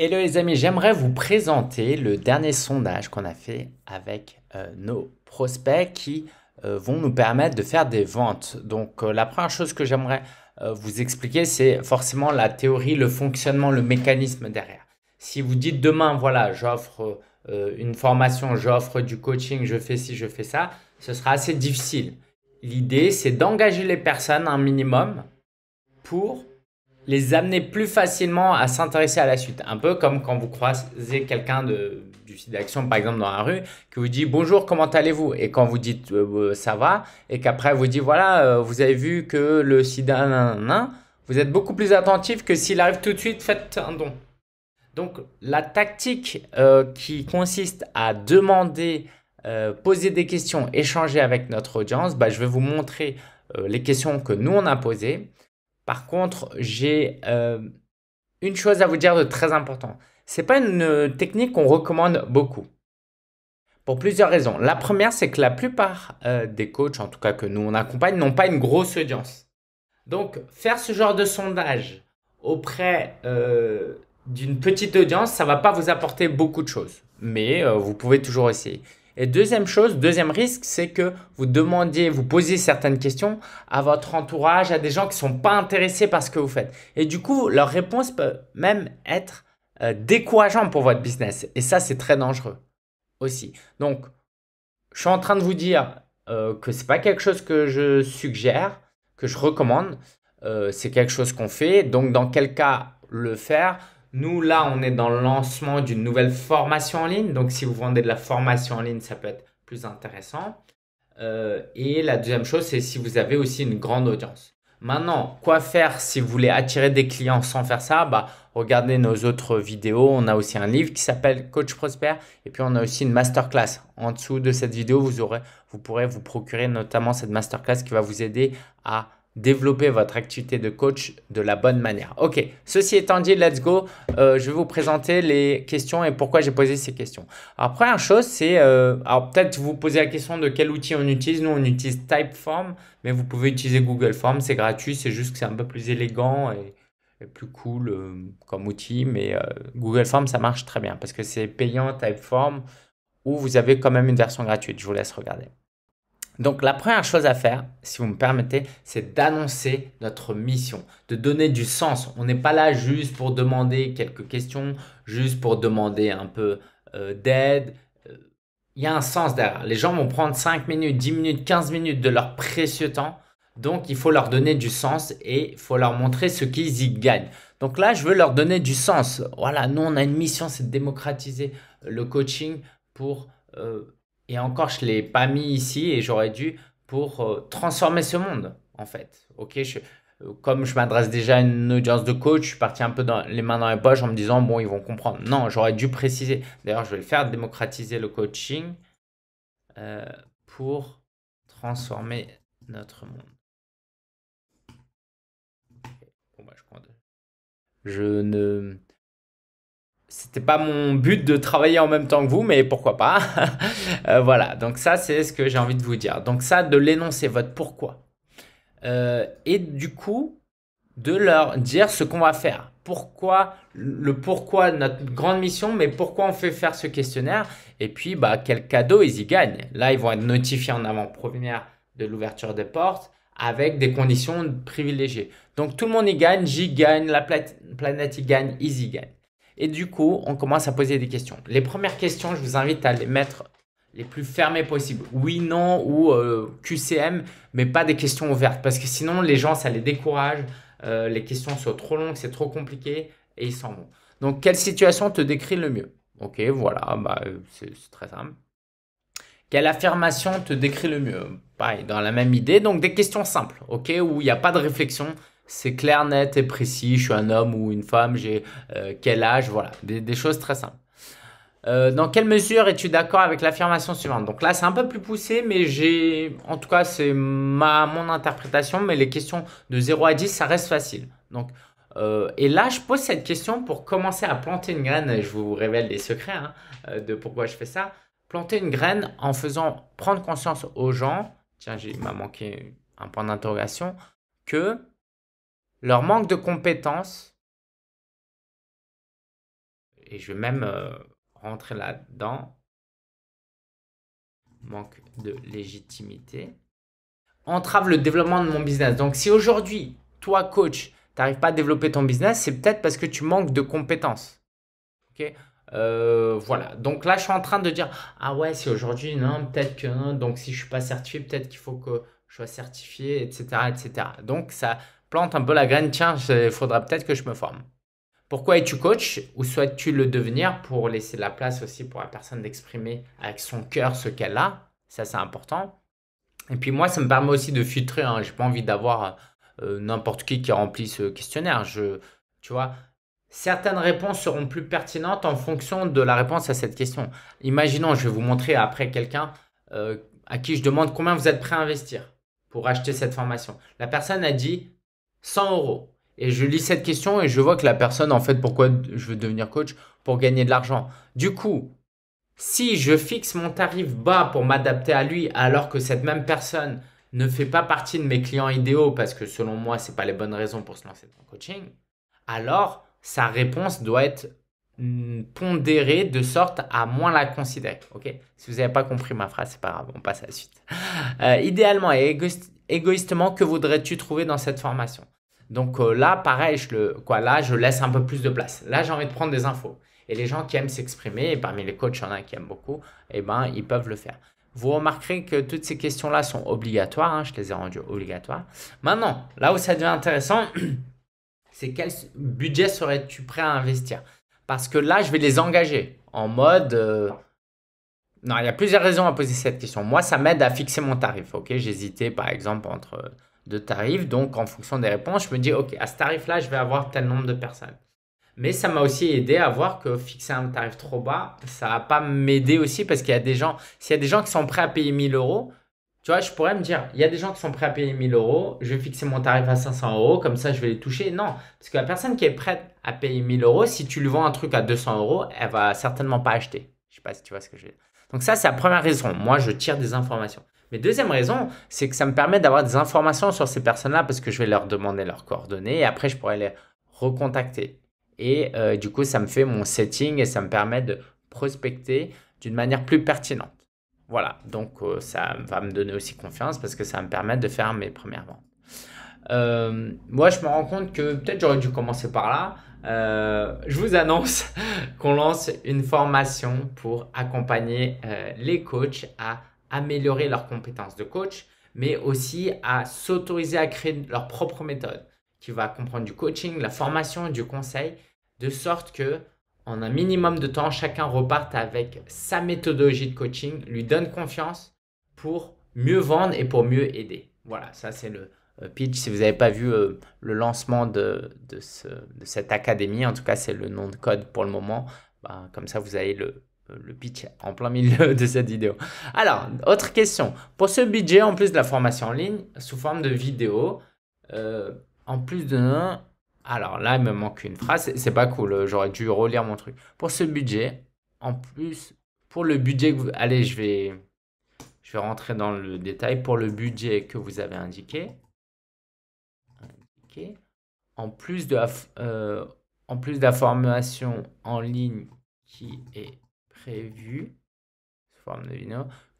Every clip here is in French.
Hello les amis, j'aimerais vous présenter le dernier sondage qu'on a fait avec euh, nos prospects qui euh, vont nous permettre de faire des ventes. Donc euh, la première chose que j'aimerais vous expliquer, c'est forcément la théorie, le fonctionnement, le mécanisme derrière. Si vous dites demain, voilà, j'offre une formation, j'offre du coaching, je fais ci, je fais ça, ce sera assez difficile. L'idée, c'est d'engager les personnes un minimum pour les amener plus facilement à s'intéresser à la suite. Un peu comme quand vous croisez quelqu'un du site d'action, par exemple, dans la rue, qui vous dit bonjour, comment allez-vous Et quand vous dites euh, euh, ça va, et qu'après vous dit voilà, euh, vous avez vu que le site... vous êtes beaucoup plus attentif que s'il arrive tout de suite, faites un don. Donc la tactique qui consiste à demander, poser des questions, échanger avec notre audience, bah, je vais vous montrer les questions que nous on a posées par contre, j'ai euh, une chose à vous dire de très important. n'est pas une euh, technique qu'on recommande beaucoup. Pour plusieurs raisons. La première, c'est que la plupart euh, des coachs, en tout cas que nous on accompagne, n'ont pas une grosse audience. Donc, faire ce genre de sondage auprès d'une petite audience, ça ne va pas vous apporter beaucoup de choses. Mais vous pouvez toujours essayer. Et deuxième chose, deuxième risque, c'est que vous demandiez, vous posiez certaines questions à votre entourage, à des gens qui ne sont pas intéressés par ce que vous faites. Et du coup, leur réponse peut même être euh, décourageantes pour votre business. Et ça, c'est très dangereux aussi. Donc, je suis en train de vous dire euh, que ce n'est pas quelque chose que je suggère, que je recommande. Euh, c'est quelque chose qu'on fait. Donc, dans quel cas le faire nous, là, on est dans le lancement d'une nouvelle formation en ligne. Donc, si vous vendez de la formation en ligne, ça peut être plus intéressant. Euh, et la deuxième chose, c'est si vous avez aussi une grande audience. Maintenant, quoi faire si vous voulez attirer des clients sans faire ça bah, Regardez nos autres vidéos. On a aussi un livre qui s'appelle Coach Prosper. Et puis, on a aussi une masterclass. En dessous de cette vidéo, vous, aurez, vous pourrez vous procurer notamment cette masterclass qui va vous aider à développer votre activité de coach de la bonne manière. Ok, ceci étant dit, let's go. Euh, je vais vous présenter les questions et pourquoi j'ai posé ces questions. Alors, première chose, c'est, euh, alors peut-être vous posez la question de quel outil on utilise. Nous, on utilise Typeform, mais vous pouvez utiliser Google Form. C'est gratuit, c'est juste que c'est un peu plus élégant et, plus cool euh, comme outil. Mais Google Form, ça marche très bien parce que c'est payant Typeform où vous avez quand même une version gratuite. Je vous laisse regarder. Donc la première chose à faire, si vous me permettez, c'est d'annoncer notre mission, de donner du sens. On n'est pas là juste pour demander quelques questions, juste pour demander un peu euh, d'aide. Il y a un sens derrière. Les gens vont prendre 5 minutes, 10 minutes, 15 minutes de leur précieux temps. Donc il faut leur donner du sens et il faut leur montrer ce qu'ils y gagnent. Donc là, je veux leur donner du sens. Voilà, nous, on a une mission, c'est de démocratiser euh, le coaching pour... Euh, et encore, je ne l'ai pas mis ici et j'aurais dû pour euh, transformer ce monde, en fait. Ok, euh, comme je m'adresse déjà à une audience de coach, je suis parti un peu dans, les mains dans les poches en me disant, bon, ils vont comprendre. Non, j'aurais dû préciser. D'ailleurs, je vais faire, démocratiser le coaching euh, pour transformer notre monde. Bah, je, je ne c'était pas mon but de travailler en même temps que vous, mais pourquoi pas. Euh, voilà, donc ça, c'est ce que j'ai envie de vous dire. Donc ça, de l'énoncer, votre pourquoi. Euh, et du coup, de leur dire ce qu'on va faire. Pourquoi, le pourquoi, notre grande mission, mais pourquoi on fait faire ce questionnaire. Et puis, bah, quel cadeau ils y gagnent. Là, ils vont être notifiés en avant-première de l'ouverture des portes avec des conditions privilégiées. Donc tout le monde y gagne, j'y gagne, la planète y gagne, ils y gagnent. Et du coup, on commence à poser des questions. Les premières questions, je vous invite à les mettre les plus fermées possibles. Oui, non ou euh, QCM, mais pas des questions ouvertes. Parce que sinon, les gens, ça les décourage. Euh, les questions sont trop longues, c'est trop compliqué et ils s'en vont. Donc, quelle situation te décrit le mieux Ok, voilà, bah, euh, c'est très simple. Quelle affirmation te décrit le mieux Pareil, dans la même idée. Donc, des questions simples, ok, où il n'y a pas de réflexion c'est clair, net et précis. Je suis un homme ou une femme, j'ai euh, quel âge, voilà, des, choses très simples. Euh, dans quelle mesure es-tu d'accord avec l'affirmation suivante Donc là, c'est un peu plus poussé, mais j'ai, en tout cas, c'est ma mon interprétation. Mais les questions de 0 à 10, ça reste facile. Donc, euh, et là, je pose cette question pour commencer à planter une graine. Et je vous révèle des secrets hein, de pourquoi je fais ça. Planter une graine en faisant prendre conscience aux gens. Tiens, il m'a manqué un point d'interrogation que leur manque de compétences, et je vais même euh, rentrer là-dedans, manque de légitimité, entrave le développement de mon business. Donc si aujourd'hui, toi coach, tu n'arrives pas à développer ton business, c'est peut-être parce que tu manques de compétences. ok euh, voilà, donc là je suis en train de dire Ah ouais, si aujourd'hui, non, peut-être que non, donc si je suis pas certifié, peut-être qu'il faut que je sois certifié, etc. etc. Donc ça, plante un peu la graine, tiens, il faudra peut-être que je me forme. Pourquoi es-tu coach ou souhaites-tu le devenir pour laisser la place aussi pour la personne d'exprimer avec son cœur ce qu'elle a Ça, c'est important. Et puis moi, ça me permet aussi de filtrer. Hein. Je n'ai pas envie d'avoir euh, n'importe qui qui remplit ce questionnaire. tu vois, certaines réponses seront plus pertinentes en fonction de la réponse à cette question. Imaginons, je vais vous montrer après quelqu'un euh, à qui je demande combien vous êtes prêt à investir pour acheter cette formation. La personne a dit 100 euros. Et je lis cette question et je vois que la personne, en fait, pourquoi je veux devenir coach Pour gagner de l'argent. Du coup, si je fixe mon tarif bas pour m'adapter à lui, alors que cette même personne ne fait pas partie de mes clients idéaux, parce que selon moi, ce n'est pas les bonnes raisons pour se lancer dans le coaching, alors sa réponse doit être hmm, pondérée de sorte à moins la considérer. Ok Si vous n'avez pas compris ma phrase, c'est pas grave, on passe à la suite. Euh, idéalement et égoïstement, que voudrais-tu trouver dans cette formation Donc euh, là, pareil, je quoi, là, je laisse un peu plus de place. Là, j'ai envie de prendre des infos. Et les gens qui aiment s'exprimer, et parmi les coachs, il y en a qui aiment beaucoup, eh ben, ils peuvent le faire. Vous remarquerez que toutes ces questions-là sont obligatoires. Hein, je les ai rendues obligatoires. Maintenant, là où ça devient intéressant, c'est quel budget serais-tu prêt à investir Parce que là, je vais les engager en mode, euh, non, il y a plusieurs raisons à poser cette question. Moi, ça m'aide à fixer mon tarif. Ok, j'hésitais par exemple entre deux tarifs. Donc, en fonction des réponses, je me dis ok, à ce tarif-là, je vais avoir tel nombre de personnes. Mais ça m'a aussi aidé à voir que fixer un tarif trop bas, ça va pas m'aider aussi parce qu'il y a des gens, s'il y a des gens qui sont prêts à payer 1000 euros, tu vois, je pourrais me dire, il y a des gens qui sont prêts à payer 1000 euros, je vais fixer mon tarif à 500 euros, comme ça je vais les toucher. Non, parce que la personne qui est prête à payer 1000 euros, si tu lui vends un truc à 200 euros, elle va certainement pas acheter. Je sais pas si tu vois ce que je veux dire. Donc ça, c'est la première raison. Moi, je tire des informations. Mais deuxième raison, c'est que ça me permet d'avoir des informations sur ces personnes-là parce que je vais leur demander leurs coordonnées et après, je pourrais les recontacter. Et euh, du coup, ça me fait mon setting et ça me permet de prospecter d'une manière plus pertinente. Voilà, donc euh, ça va me donner aussi confiance parce que ça me permet de faire mes premières ventes. Euh, moi, je me rends compte que peut-être j'aurais dû commencer par là. Euh, je vous annonce qu'on lance une formation pour accompagner euh, les coachs à améliorer leurs compétences de coach, mais aussi à s'autoriser à créer leur propre méthode qui va comprendre du coaching, la formation du conseil, de sorte que en un minimum de temps, chacun reparte avec sa méthodologie de coaching, lui donne confiance pour mieux vendre et pour mieux aider. Voilà, ça c'est le, euh, pitch, si vous n'avez pas vu euh, le lancement de, de, ce, de, cette académie, en tout cas c'est le nom de code pour le moment, bah, comme ça vous avez le, pitch en plein milieu de cette vidéo. Alors, autre question. Pour ce budget, en plus de la formation en ligne, sous forme de vidéo, euh, en plus de... Alors là, il me manque une phrase, c'est pas cool, j'aurais dû relire mon truc. Pour ce budget, en plus, pour le budget que vous... Allez, je vais, je vais rentrer dans le détail. Pour le budget que vous avez indiqué, en plus de la, euh, en plus formation en ligne qui est prévue, forme de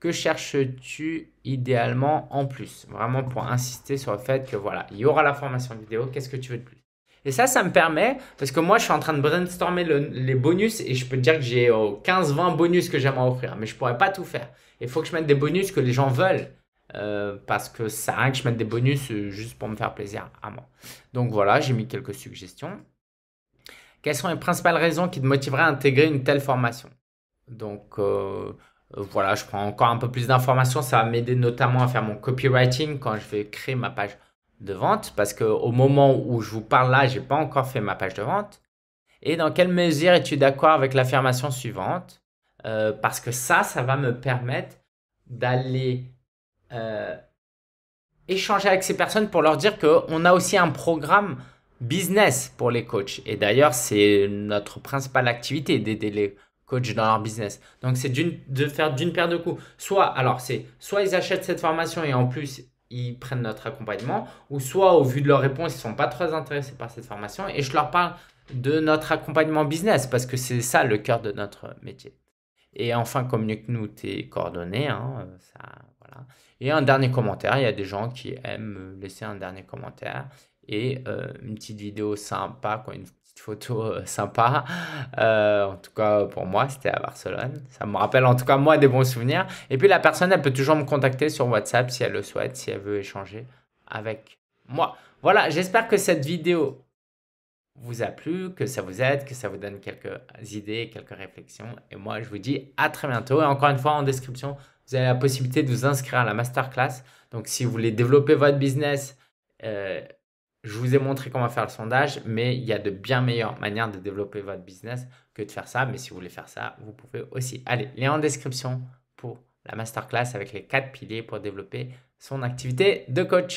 que cherches-tu idéalement en plus Vraiment pour insister sur le fait que voilà, il y aura la formation vidéo, qu'est-ce que tu veux de plus Et ça, ça me permet, parce que moi je suis en train de brainstormer les bonus et je peux te dire que j'ai 15-20 euh, bonus que j'aimerais offrir, mais je pourrais pas tout faire. Il faut que je mette des bonus que les gens veulent. Euh, parce que ça rien que je mette des bonus euh, juste pour me faire plaisir à moi. Donc voilà, j'ai mis quelques suggestions. Quelles sont les principales raisons qui te motiveraient à intégrer une telle formation Donc euh, voilà, je prends encore un peu plus d'informations. Ça va m'aider notamment à faire mon copywriting quand je vais créer ma page de vente. Parce qu'au moment où je vous parle là, je n'ai pas encore fait ma page de vente. Et dans quelle mesure es-tu d'accord avec l'affirmation suivante Parce que ça, ça va me permettre d'aller euh, échanger avec ces personnes pour leur dire qu'on a aussi un programme business pour les coachs. Et d'ailleurs, c'est notre principale activité d'aider les coachs dans leur business. Donc, c'est de faire d'une paire de coups. Soit, alors, c'est soit ils achètent cette formation et en plus, ils prennent notre accompagnement, ou soit au vu de leurs réponse, ils sont pas très intéressés par cette formation et je leur parle de notre accompagnement business parce que c'est ça le cœur de notre métier. Et enfin, communique-nous tes coordonnées. Hein, euh, ça, voilà. Et un dernier commentaire. Il y a des gens qui aiment euh, laisser un dernier commentaire et euh, une petite vidéo sympa, quoi, une petite photo sympa. en tout cas, pour moi, c'était à Barcelone. Ça me rappelle en tout cas, moi, des bons souvenirs. Et puis, la personne, elle peut toujours me contacter sur WhatsApp si elle le souhaite, si elle veut échanger avec moi. Voilà, j'espère que cette vidéo vous a plu, que ça vous aide, que ça vous donne quelques idées, quelques réflexions. Et moi, je vous dis à très bientôt. Et encore une fois, en description, vous avez la possibilité de vous inscrire à la masterclass. Donc, si vous voulez développer votre business, euh, je vous ai montré comment faire le sondage, mais il y a de bien meilleures manières de développer votre business que de faire ça. Mais si vous voulez faire ça, vous pouvez aussi. Allez, lien en description pour la masterclass avec les quatre piliers pour développer son activité de coach.